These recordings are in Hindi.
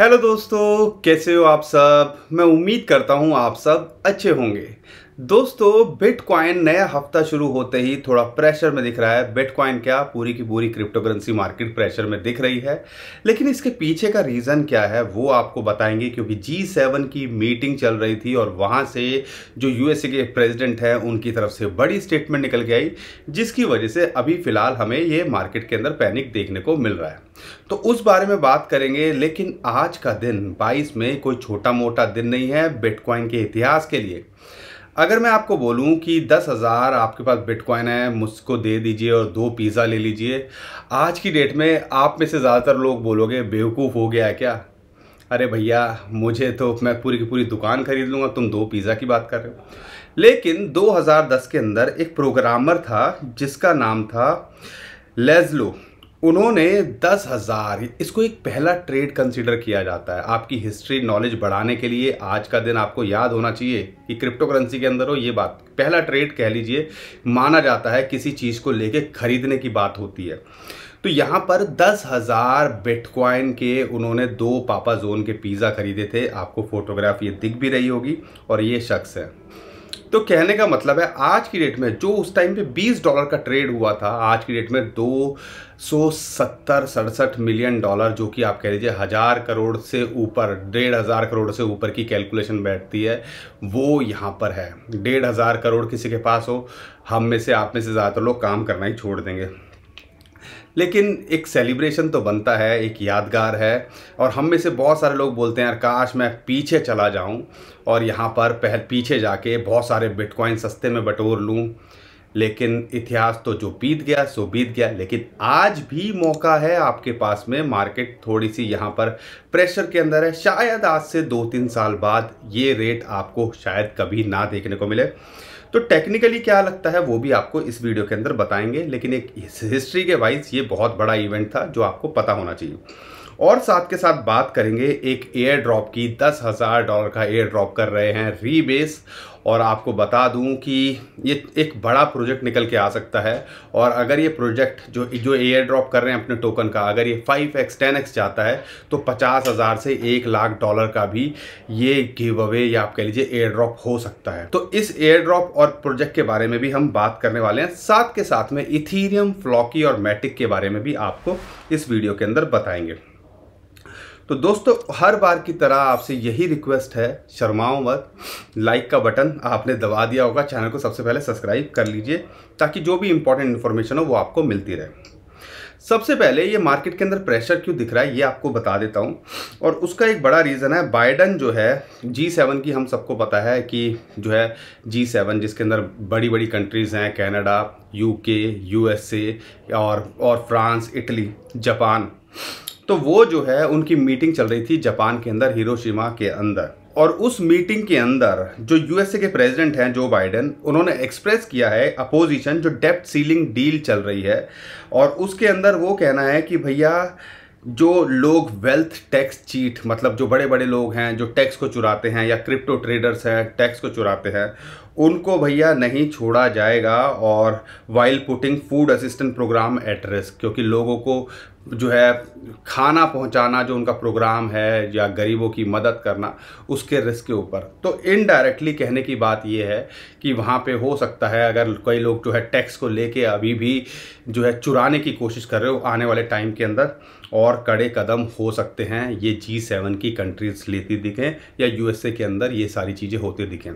हेलो दोस्तों कैसे हो आप सब मैं उम्मीद करता हूँ आप सब अच्छे होंगे दोस्तों बिटकॉइन नया हफ्ता शुरू होते ही थोड़ा प्रेशर में दिख रहा है बिटकॉइन क्या पूरी की पूरी क्रिप्टो करेंसी मार्केट प्रेशर में दिख रही है लेकिन इसके पीछे का रीज़न क्या है वो आपको बताएंगे क्योंकि जी सेवन की मीटिंग चल रही थी और वहाँ से जो यूएसए के प्रेसिडेंट हैं उनकी तरफ से बड़ी स्टेटमेंट निकल के आई जिसकी वजह से अभी फिलहाल हमें ये मार्केट के अंदर पैनिक देखने को मिल रहा है तो उस बारे में बात करेंगे लेकिन आज का दिन बाईस में कोई छोटा मोटा दिन नहीं है बिटकॉइन के इतिहास के लिए अगर मैं आपको बोलूं कि दस हज़ार आपके पास बिटकॉइन है मुझको दे दीजिए और दो पिज़्ज़ा ले लीजिए आज की डेट में आप में से ज़्यादातर लोग बोलोगे बेवकूफ़ हो गया है क्या अरे भैया मुझे तो मैं पूरी की पूरी दुकान खरीद लूँगा तुम दो पिज़्ज़ा की बात कर रहे हो लेकिन 2010 के अंदर एक प्रोग्रामर था जिसका नाम था लेजलो उन्होंने दस हज़ार इसको एक पहला ट्रेड कंसीडर किया जाता है आपकी हिस्ट्री नॉलेज बढ़ाने के लिए आज का दिन आपको याद होना चाहिए कि क्रिप्टो करेंसी के अंदर हो ये बात पहला ट्रेड कह लीजिए माना जाता है किसी चीज़ को लेके खरीदने की बात होती है तो यहाँ पर दस हज़ार बिटकॉइन के उन्होंने दो पापा जोन के पिज़्ज़ा खरीदे थे आपको फोटोग्राफ ये दिख भी रही होगी और ये शख्स है तो कहने का मतलब है आज की डेट में जो उस टाइम पे 20 डॉलर का ट्रेड हुआ था आज की डेट में दो सौ सत्तर सड़सठ मिलियन डॉलर जो कि आप कह लीजिए हज़ार करोड़ से ऊपर डेढ़ हज़ार करोड़ से ऊपर की कैलकुलेशन बैठती है वो यहाँ पर है डेढ़ हज़ार करोड़ किसी के पास हो हम में से आप में से ज़्यादातर लोग काम करना ही छोड़ देंगे लेकिन एक सेलिब्रेशन तो बनता है एक यादगार है और हम में से बहुत सारे लोग बोलते हैं काश मैं पीछे चला जाऊं और यहाँ पर पहल पीछे जाके बहुत सारे बिटकॉइन सस्ते में बटोर लूँ लेकिन इतिहास तो जो बीत गया सो बीत गया लेकिन आज भी मौका है आपके पास में मार्केट थोड़ी सी यहाँ पर प्रेशर के अंदर है शायद आज से दो तीन साल बाद ये रेट आपको शायद कभी ना देखने को मिले तो टेक्निकली क्या लगता है वो भी आपको इस वीडियो के अंदर बताएंगे लेकिन एक हिस्ट्री के वाइज ये बहुत बड़ा इवेंट था जो आपको पता होना चाहिए और साथ के साथ बात करेंगे एक एयर ड्रॉप की दस हज़ार डॉलर का एयर ड्रॉप कर रहे हैं रीबेस और आपको बता दूं कि ये एक बड़ा प्रोजेक्ट निकल के आ सकता है और अगर ये प्रोजेक्ट जो जो एयर ड्रॉप कर रहे हैं अपने टोकन का अगर ये 5x 10x जाता है तो पचास हज़ार से एक लाख डॉलर का भी ये गिव अवे या आप कह लीजिए एयर ड्रॉप हो सकता है तो इस एयर ड्रॉप और प्रोजेक्ट के बारे में भी हम बात करने वाले हैं साथ के साथ में इथीरियम फ्लॉकी और मैटिक के बारे में भी आपको इस वीडियो के अंदर बताएंगे तो दोस्तों हर बार की तरह आपसे यही रिक्वेस्ट है शर्माओं मत लाइक का बटन आपने दबा दिया होगा चैनल को सबसे पहले सब्सक्राइब कर लीजिए ताकि जो भी इंपॉर्टेंट इन्फॉर्मेशन हो वो आपको मिलती रहे सबसे पहले ये मार्केट के अंदर प्रेशर क्यों दिख रहा है ये आपको बता देता हूँ और उसका एक बड़ा रीज़न है बाइडन जो है जी सेवन की हम सबको पता है कि जो है जी सेवन जिसके अंदर बड़ी बड़ी कंट्रीज़ हैं कनाडा यूके यूएसए और और फ्रांस इटली जापान तो वो जो है उनकी मीटिंग चल रही थी जापान के अंदर हिरोशिमा के अंदर और उस मीटिंग के अंदर जो यूएसए के प्रेसिडेंट हैं जो बाइडेन उन्होंने एक्सप्रेस किया है अपोजिशन जो डेप्थ सीलिंग डील चल रही है और उसके अंदर वो कहना है कि भैया जो लोग वेल्थ टैक्स चीट मतलब जो बड़े बड़े लोग हैं जो टैक्स को चुराते हैं या क्रिप्टो ट्रेडर्स हैं टैक्स को चुराते हैं उनको भैया नहीं छोड़ा जाएगा और while putting food assistant program at risk क्योंकि लोगों को जो है खाना पहुंचाना जो उनका प्रोग्राम है या गरीबों की मदद करना उसके रिस्क के ऊपर तो इनडायरेक्टली कहने की बात यह है कि वहाँ पे हो सकता है अगर कई लोग जो है टैक्स को लेके अभी भी जो है चुराने की कोशिश कर रहे हो आने वाले टाइम के अंदर और कड़े कदम हो सकते हैं ये जी सेवन की कंट्रीज लेती दिखें या यूएसए के अंदर ये सारी चीज़ें होती दिखें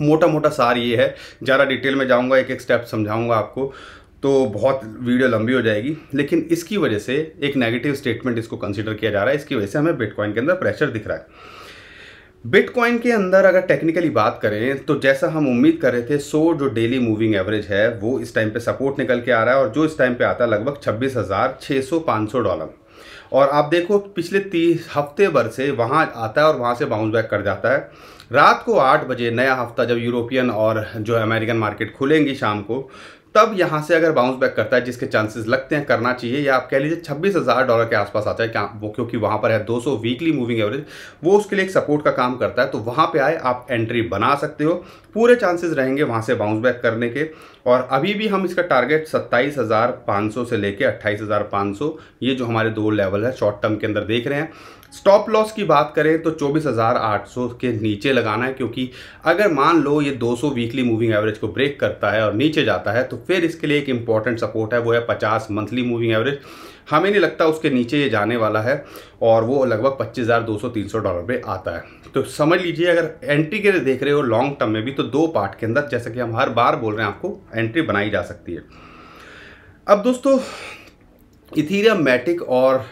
मोटा मोटा सार ये है ज़्यादा डिटेल में जाऊँगा एक एक स्टेप समझाऊँगा आपको तो बहुत वीडियो लंबी हो जाएगी लेकिन इसकी वजह से एक नेगेटिव स्टेटमेंट इसको कंसिडर किया जा रहा है इसकी वजह से हमें बिटकॉइन के अंदर प्रेशर दिख रहा है बिटकॉइन के अंदर अगर टेक्निकली बात करें तो जैसा हम उम्मीद कर रहे थे सो जो डेली मूविंग एवरेज है वो इस टाइम पे सपोर्ट निकल के आ रहा है और जो इस टाइम पे आता है लगभग छब्बीस हज़ार छः सौ पाँच सौ डॉलर और आप देखो पिछले तीस हफ्ते भर से वहाँ आता है और वहाँ से बाउंस बैक कर जाता है रात को आठ बजे नया हफ्ता जब यूरोपियन और जो अमेरिकन मार्केट खुलेंगी शाम को तब यहाँ से अगर बाउंस बैक करता है जिसके चांसेस लगते हैं करना चाहिए या आप कह लीजिए छब्बीस हज़ार डॉलर के आसपास आता है क्या वो क्योंकि वहाँ पर है 200 वीकली मूविंग एवरेज वो उसके लिए एक सपोर्ट का काम करता है तो वहाँ पे आए आप एंट्री बना सकते हो पूरे चांसेस रहेंगे वहाँ से बाउंस बैक करने के और अभी भी हम इसका टारगेट सत्ताईस से लेकर अट्ठाईस ये जो हमारे दो लेवल है शॉर्ट टर्म के अंदर देख रहे हैं स्टॉप लॉस की बात करें तो 24,800 के नीचे लगाना है क्योंकि अगर मान लो ये 200 वीकली मूविंग एवरेज को ब्रेक करता है और नीचे जाता है तो फिर इसके लिए एक इम्पॉर्टेंट सपोर्ट है वो है 50 मंथली मूविंग एवरेज हमें नहीं लगता उसके नीचे ये जाने वाला है और वो लगभग 25,200 300 डॉलर पे आता है तो समझ लीजिए अगर एंट्री के लिए देख रहे हो लॉन्ग टर्म में भी तो दो पार्ट के अंदर जैसे कि हम हर बार बोल रहे हैं आपको एंट्री बनाई जा सकती है अब दोस्तों इथीरिया मैटिक और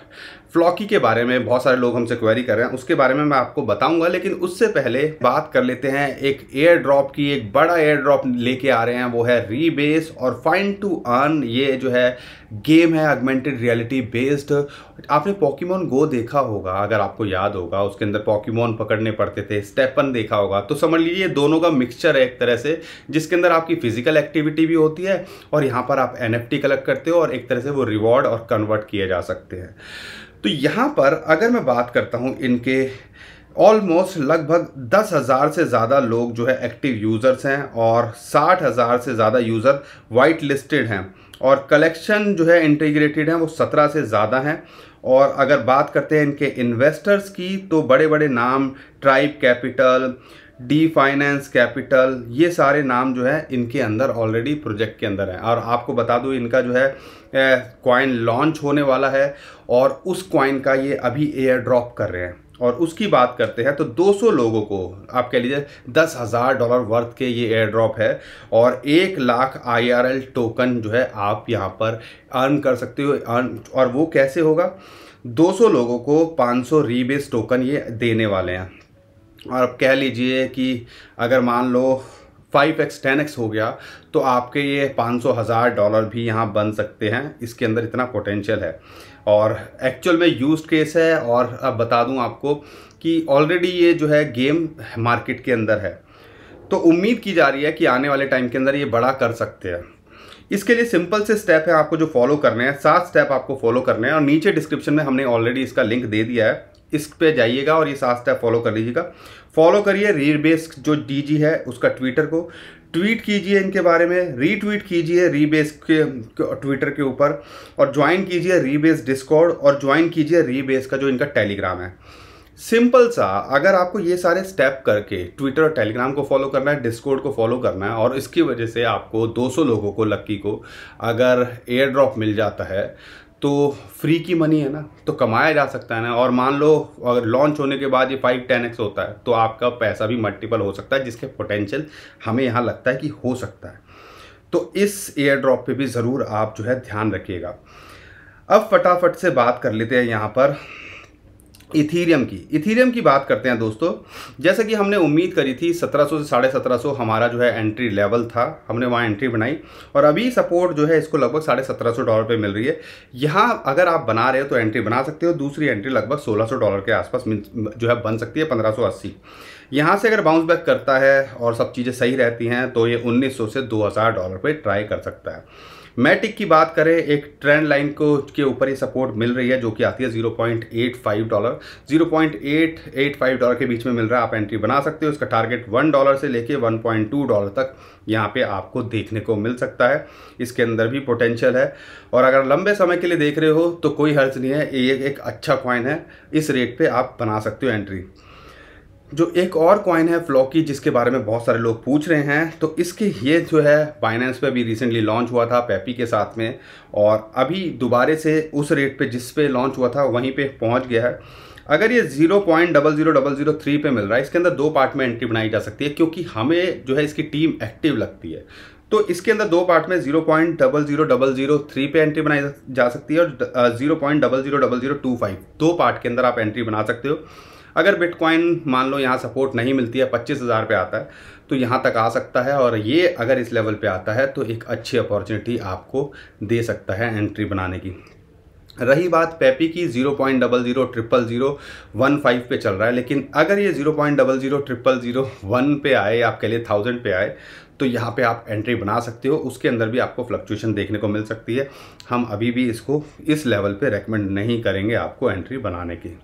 फ्लॉकी के बारे में बहुत सारे लोग हमसे क्वेरी कर रहे हैं उसके बारे में मैं आपको बताऊंगा लेकिन उससे पहले बात कर लेते हैं एक एयर ड्रॉप की एक बड़ा एयर ड्रॉप लेके आ रहे हैं वो है रीबेस और फाइन टू अर्न ये जो है गेम है अगमेंटेड रियलिटी बेस्ड आपने पॉकीमोन गो देखा होगा अगर आपको याद होगा उसके अंदर पॉकीमोन पकड़ने पड़ते थे स्टेपन देखा होगा तो समझ लीजिए दोनों का मिक्सचर है एक तरह से जिसके अंदर आपकी फिजिकल एक्टिविटी भी होती है और यहाँ पर आप एन कलेक्ट करते हो और एक तरह से वो रिवॉर्ड और कन्वर्ट किए जा सकते हैं तो यहाँ पर अगर मैं बात करता हूँ इनके ऑलमोस्ट लगभग दस हज़ार से ज़्यादा लोग जो है एक्टिव यूज़र्स हैं और साठ हज़ार से ज़्यादा यूज़र वाइट लिस्टेड हैं और कलेक्शन जो है इंटीग्रेटेड हैं वो सत्रह से ज़्यादा हैं और अगर बात करते हैं इनके इन्वेस्टर्स की तो बड़े बड़े नाम tribe capital D finance capital ये सारे नाम जो है इनके अंदर ऑलरेडी प्रोजेक्ट के अंदर है और आपको बता दूँ इनका जो है कॉइन लॉन्च होने वाला है और उस कॉइन का ये अभी एयर ड्रॉप कर रहे हैं और उसकी बात करते हैं तो 200 लोगों को आप कह लीजिए दस हज़ार डॉलर वर्थ के ये एयर ड्रॉप है और एक लाख आई टोकन जो है आप यहाँ पर अर्न कर सकते हो अर्न और वो कैसे होगा 200 लोगों को 500 रीबेस टोकन ये देने वाले हैं और आप कह लीजिए कि अगर मान लो फाइव एक्स टेन एक्स हो गया तो आपके ये पाँच सौ हज़ार डॉलर भी यहाँ बन सकते हैं इसके अंदर इतना पोटेंशियल है और एक्चुअल में यूज केस है और अब बता दूँ आपको कि ऑलरेडी ये जो है गेम मार्केट के अंदर है तो उम्मीद की जा रही है कि आने वाले टाइम के अंदर ये बड़ा कर सकते हैं इसके लिए सिंपल से स्टेप है आपको जो फॉलो करने हैं सात स्टेप आपको फॉलो करने हैं और नीचे डिस्क्रिप्शन में हमने ऑलरेडी इसका लिंक दे दिया है इस पे जाइएगा और ये इस स्टेप फॉलो कर लीजिएगा फॉलो करिए रीबेस जो डीजी है उसका ट्विटर को ट्वीट कीजिए इनके बारे में रीट्वीट कीजिए रीबेस के ट्विटर के ऊपर और ज्वाइन कीजिए रीबेस डिस्कॉर्ड और ज्वाइन कीजिए रीबेस का जो इनका टेलीग्राम है सिंपल सा अगर आपको ये सारे स्टेप करके ट्विटर और टेलीग्राम को फॉलो करना है डिस्कोड को फॉलो करना है और इसकी वजह से आपको 200 लोगों को लक्की को अगर एयर ड्रॉप मिल जाता है तो फ्री की मनी है ना तो कमाया जा सकता है ना और मान लो अगर लॉन्च होने के बाद ये फाइव टेन एक्स होता है तो आपका पैसा भी मल्टीपल हो सकता है जिसके पोटेंशियल हमें यहाँ लगता है कि हो सकता है तो इस एयर ड्रॉप पर भी ज़रूर आप जो है ध्यान रखिएगा अब फटाफट से बात कर लेते हैं यहाँ पर इथीरियम की इथीरियम की बात करते हैं दोस्तों जैसा कि हमने उम्मीद करी थी 1700 से साढ़े सत्रह हमारा जो है एंट्री लेवल था हमने वहाँ एंट्री बनाई और अभी सपोर्ट जो है इसको लगभग साढ़े सत्रह डॉलर पे मिल रही है यहाँ अगर आप बना रहे हो तो एंट्री बना सकते हो दूसरी एंट्री लगभग 1600 डॉलर के आसपास जो है बन सकती है पंद्रह यहाँ से अगर बाउंस बैक करता है और सब चीज़ें सही रहती हैं तो ये 1900 से 2000 डॉलर पे ट्राई कर सकता है मैटिक की बात करें एक ट्रेंड लाइन को के ऊपर ये सपोर्ट मिल रही है जो कि आती है 0.85 डॉलर 0.885 डॉलर के बीच में मिल रहा है आप एंट्री बना सकते हो उसका टारगेट 1 डॉलर से लेके 1.2 डॉलर तक यहाँ पे आपको देखने को मिल सकता है इसके अंदर भी पोटेंशियल है और अगर लंबे समय के लिए देख रहे हो तो कोई हर्ज नहीं है ये एक अच्छा कॉइन है इस रेट पर आप बना सकते हो एंट्री जो एक और कॉइन है फ्लॉकी जिसके बारे में बहुत सारे लोग पूछ रहे हैं तो इसके ये जो है बाइनेंस पे भी रिसेंटली लॉन्च हुआ था पेपी के साथ में और अभी दोबारे से उस रेट पे जिस पे लॉन्च हुआ था वहीं पे पहुंच गया है अगर ये zero point double zero double zero three पे मिल रहा है इसके अंदर दो पार्ट में एंट्री बनाई जा सकती है क्योंकि हमें जो है इसकी टीम एक्टिव लगती है तो इसके अंदर दो पार्ट में zero point double zero double zero three पे एंट्री बनाई जा सकती है और zero point double zero double zero two five दो पार्ट के अंदर आप एंट्री बना सकते हो अगर बिटकॉइन मान लो यहाँ सपोर्ट नहीं मिलती है पच्चीस हज़ार पे आता है तो यहाँ तक आ सकता है और ये अगर इस लेवल पे आता है तो एक अच्छी अपॉर्चुनिटी आपको दे सकता है एंट्री बनाने की रही बात पेपी की zero point double zero triple zero one five पर चल रहा है लेकिन अगर ये zero point double zero triple zero one पे आए आपके लिए थाउजेंड पे आए तो यहाँ पे आप एंट्री बना सकते हो उसके अंदर भी आपको फ्लक्चुएशन देखने को मिल सकती है हम अभी भी इसको इस लेवल पे रेकमेंड नहीं करेंगे आपको एंट्री बनाने की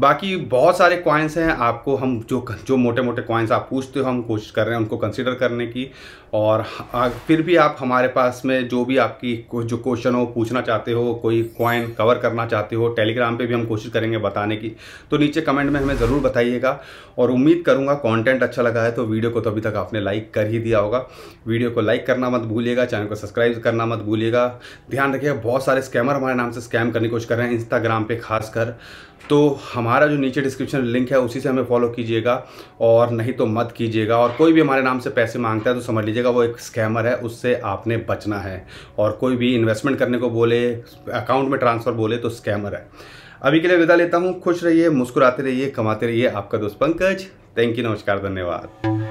बाकी बहुत सारे कॉइन्स हैं आपको हम जो जो मोटे मोटे कॉइन्स आप पूछते हो हम कोशिश कर रहे हैं उनको कंसिडर करने की और फिर भी आप हमारे पास में जो भी आपकी जो क्वेश्चन हो पूछना चाहते हो कोई कॉइन कवर करना चाहते हो टेलीग्राम पे भी हम कोशिश करेंगे बताने की तो नीचे कमेंट में हमें ज़रूर बताइएगा और उम्मीद करूँगा कॉन्टेंट अच्छा लगा है तो वीडियो को तो अभी तक आपने लाइक कर ही दिया होगा वीडियो को लाइक करना मत भूलिएगा चैनल को सब्सक्राइब करना मत भूलिएगा ध्यान रखिएगा बहुत सारे स्कैमर हमारे नाम से स्कैम करने की कोशिश कर रहे हैं इंस्टाग्राम पर खासकर तो हमारा जो नीचे डिस्क्रिप्शन लिंक है उसी से हमें फॉलो कीजिएगा और नहीं तो मत कीजिएगा और कोई भी हमारे नाम से पैसे मांगता है तो समझ लीजिएगा वो एक स्कैमर है उससे आपने बचना है और कोई भी इन्वेस्टमेंट करने को बोले अकाउंट में ट्रांसफ़र बोले तो स्कैमर है अभी के लिए विदा लेता हूँ खुश रहिए मुस्कुराते रहिए कमाते रहिए आपका दोस्त पंकज थैंक यू नमस्कार धन्यवाद